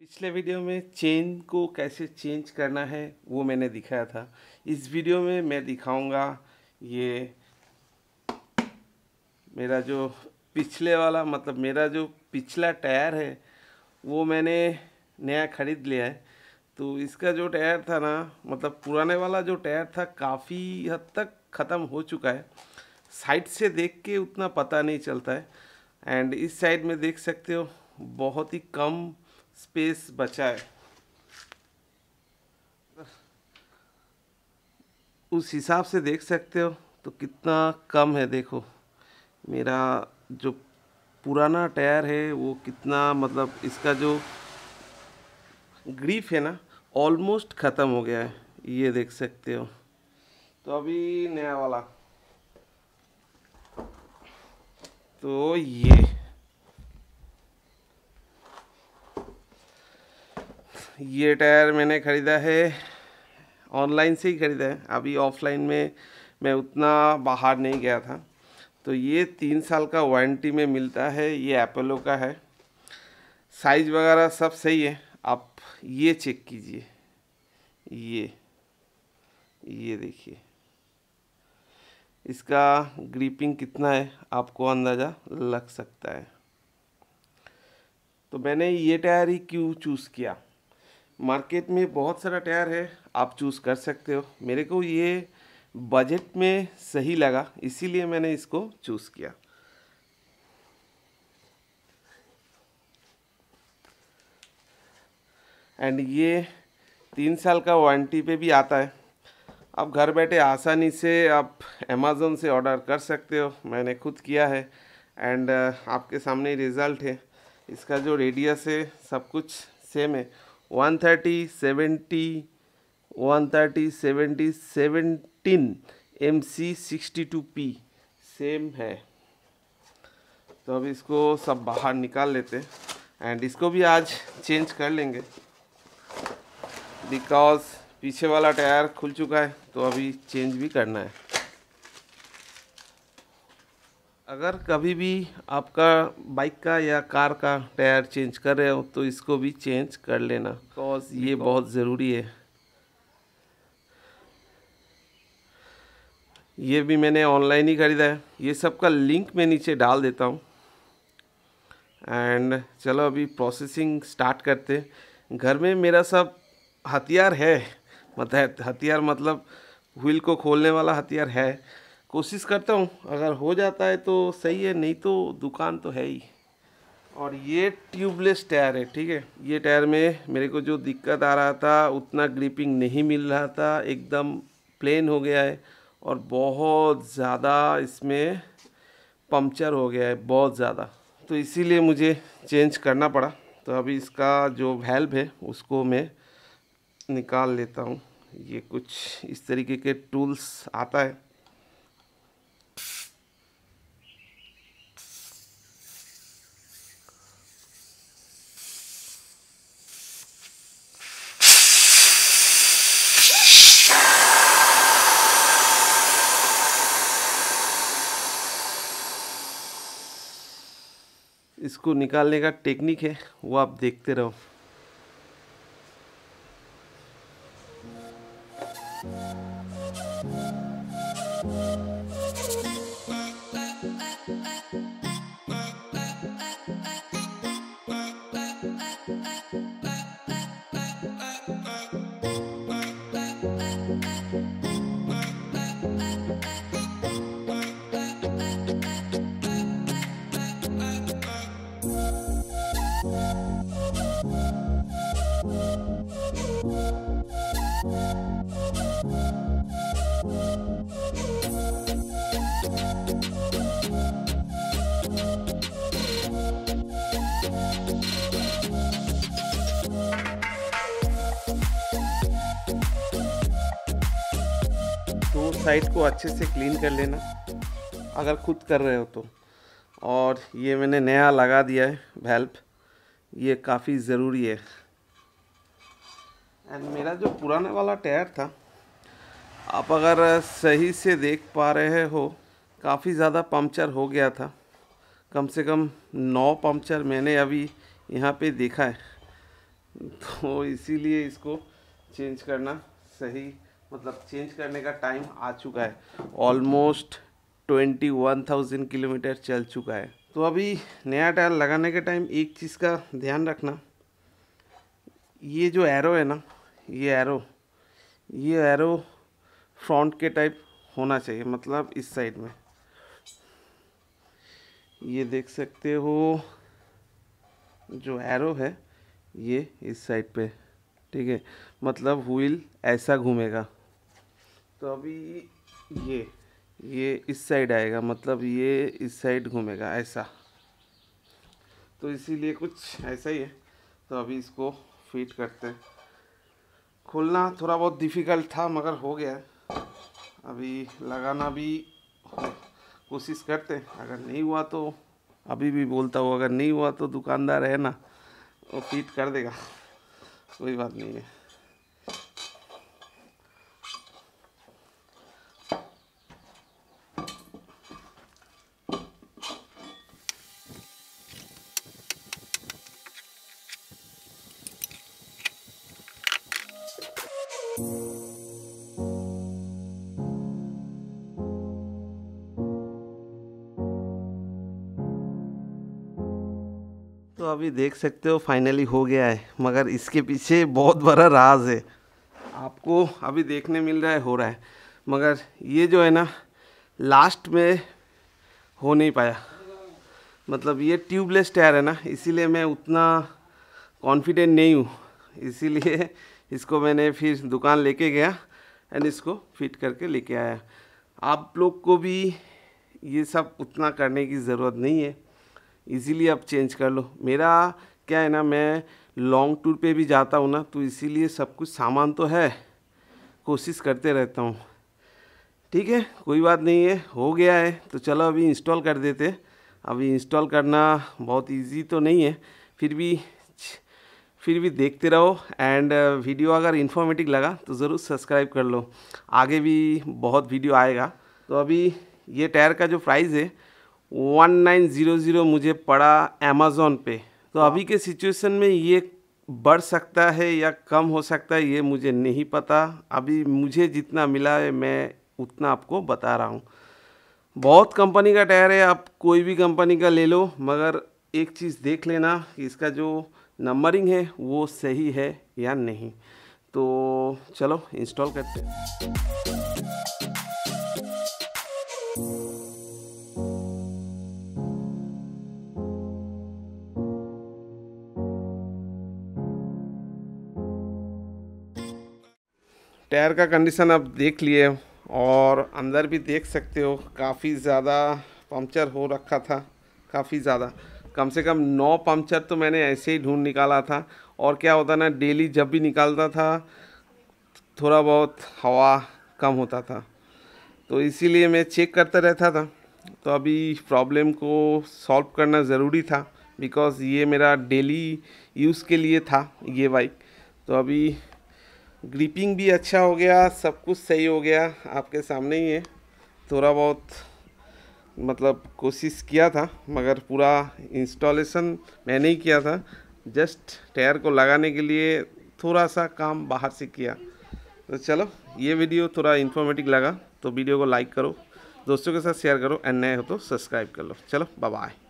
पिछले वीडियो में चेन को कैसे चेंज करना है वो मैंने दिखाया था इस वीडियो में मैं दिखाऊंगा ये मेरा जो पिछले वाला मतलब मेरा जो पिछला टायर है वो मैंने नया ख़रीद लिया है तो इसका जो टायर था ना मतलब पुराने वाला जो टायर था काफ़ी हद तक ख़त्म हो चुका है साइड से देख के उतना पता नहीं चलता है एंड इस साइड में देख सकते हो बहुत ही कम स्पेस बचा है उस हिसाब से देख सकते हो तो कितना कम है देखो मेरा जो पुराना टायर है वो कितना मतलब इसका जो ग्रीफ है ना ऑलमोस्ट ख़त्म हो गया है ये देख सकते हो तो अभी नया वाला तो ये ये टायर मैंने ख़रीदा है ऑनलाइन से ही ख़रीदा है अभी ऑफलाइन में मैं उतना बाहर नहीं गया था तो ये तीन साल का वारंटी में मिलता है ये एपोलो का है साइज़ वगैरह सब सही है आप ये चेक कीजिए ये ये देखिए इसका ग्रीपिंग कितना है आपको अंदाज़ा लग सकता है तो मैंने ये टायर ही क्यों चूज़ किया मार्केट में बहुत सारा टायर है आप चूज़ कर सकते हो मेरे को ये बजट में सही लगा इसीलिए मैंने इसको चूज़ किया एंड ये तीन साल का वारंटी पे भी आता है आप घर बैठे आसानी से आप अमेज़ोन से ऑर्डर कर सकते हो मैंने खुद किया है एंड आपके सामने रिज़ल्ट है इसका जो रेडियस है सब कुछ सेम है one thirty seventy one thirty seventy seventeen M C sixty two P same है तो अब इसको सब बाहर निकाल लेते हैं एंड इसको भी आज चेंज कर लेंगे बिकॉज पीछे वाला टायर खुल चुका है तो अभी चेंज भी करना है अगर कभी भी आपका बाइक का या कार का टायर चेंज कर रहे हो तो इसको भी चेंज कर लेना बिकॉज ये बहुत ज़रूरी है ये भी मैंने ऑनलाइन ही ख़रीदा है ये सब का लिंक मैं नीचे डाल देता हूँ एंड चलो अभी प्रोसेसिंग स्टार्ट करते घर में मेरा सब हथियार है मतलब हथियार मतलब व्हील को खोलने वाला हथियार है कोशिश करता हूँ अगर हो जाता है तो सही है नहीं तो दुकान तो है ही और ये ट्यूबलेस टायर है ठीक है ये टायर में मेरे को जो दिक्कत आ रहा था उतना ग्रिपिंग नहीं मिल रहा था एकदम प्लेन हो गया है और बहुत ज़्यादा इसमें पंक्चर हो गया है बहुत ज़्यादा तो इसीलिए मुझे चेंज करना पड़ा तो अभी इसका जो वेल्व है उसको मैं निकाल लेता हूँ ये कुछ इस तरीके के टूल्स आता है इसको निकालने का टेक्निक है वो आप देखते रहो Thank you. तो साइड को अच्छे से क्लीन कर लेना अगर खुद कर रहे हो तो और ये मैंने नया लगा दिया है वेल्प ये काफ़ी ज़रूरी है एंड मेरा जो पुराने वाला टायर था आप अगर सही से देख पा रहे हो काफ़ी ज़्यादा पंक्चर हो गया था कम से कम नौ पंक्चर मैंने अभी यहाँ पे देखा है तो इसीलिए इसको चेंज करना सही मतलब चेंज करने का टाइम आ चुका है almost twenty one thousand kilometre चल चुका है तो अभी नया टायर लगाने के टाइम एक चीज़ का ध्यान रखना ये जो एरो है ना ये एरो ये एरो फ्रंट के टाइप होना चाहिए मतलब इस साइड में ये देख सकते हो जो एरो है ये इस साइड पे ठीक है मतलब व्हील ऐसा घूमेगा तो अभी ये ये इस साइड आएगा मतलब ये इस साइड घूमेगा ऐसा तो इसीलिए कुछ ऐसा ही है तो अभी इसको फिट करते हैं खोलना थोड़ा बहुत डिफ़िकल्ट था मगर हो गया है अभी लगाना भी कोशिश करते हैं अगर नहीं हुआ तो अभी भी बोलता हूँ अगर नहीं हुआ तो दुकानदार है ना वो पीट कर देगा कोई बात नहीं है तो अभी देख सकते हो फाइनली हो गया है मगर इसके पीछे बहुत बड़ा राज है आपको अभी देखने मिल रहा है हो रहा है मगर ये जो है ना लास्ट में हो नहीं पाया मतलब ये ट्यूबलेस टायर है ना इसीलिए मैं उतना कॉन्फिडेंट नहीं हूँ इसीलिए इसको मैंने फिर दुकान लेके गया एंड इसको फिट करके लेके आया आप लोग को भी ये सब उतना करने की ज़रूरत नहीं है इजीली आप चेंज कर लो मेरा क्या है ना मैं लॉन्ग टूर पे भी जाता हूँ ना तो इसीलिए सब कुछ सामान तो है कोशिश करते रहता हूँ ठीक है कोई बात नहीं है हो गया है तो चलो अभी इंस्टॉल कर देते अभी इंस्टॉल करना बहुत इजी तो नहीं है फिर भी फिर भी देखते रहो एंड वीडियो uh, अगर इन्फॉर्मेटिव लगा तो ज़रूर सब्सक्राइब कर लो आगे भी बहुत वीडियो आएगा तो अभी ये टायर का जो प्राइस है 1900 मुझे पड़ा अमेज़ोन पे तो हाँ। अभी के सिचुएशन में ये बढ़ सकता है या कम हो सकता है ये मुझे नहीं पता अभी मुझे जितना मिला है मैं उतना आपको बता रहा हूँ बहुत कंपनी का टायर है आप कोई भी कंपनी का ले लो मगर एक चीज़ देख लेना इसका जो नंबरिंग है वो सही है या नहीं तो चलो इंस्टॉल करते हैं का कंडीशन आप देख लिए और अंदर भी देख सकते हो काफ़ी ज़्यादा पंचर हो रखा था काफ़ी ज़्यादा कम से कम नौ पंचर तो मैंने ऐसे ही ढूंढ निकाला था और क्या होता ना डेली जब भी निकालता था थोड़ा बहुत हवा कम होता था तो इसीलिए मैं चेक करता रहता था तो अभी प्रॉब्लम को सॉल्व करना ज़रूरी था बिकॉज़ ये मेरा डेली यूज़ के लिए था ये बाइक तो अभी ग्रिपिंग भी अच्छा हो गया सब कुछ सही हो गया आपके सामने ही है थोड़ा बहुत मतलब कोशिश किया था मगर पूरा इंस्टॉलेशन मैंने ही किया था जस्ट टायर को लगाने के लिए थोड़ा सा काम बाहर से किया तो चलो ये वीडियो थोड़ा इन्फॉर्मेटिव लगा तो वीडियो को लाइक करो दोस्तों के साथ शेयर करो एंड नए हो तो सब्सक्राइब कर लो चलो बाय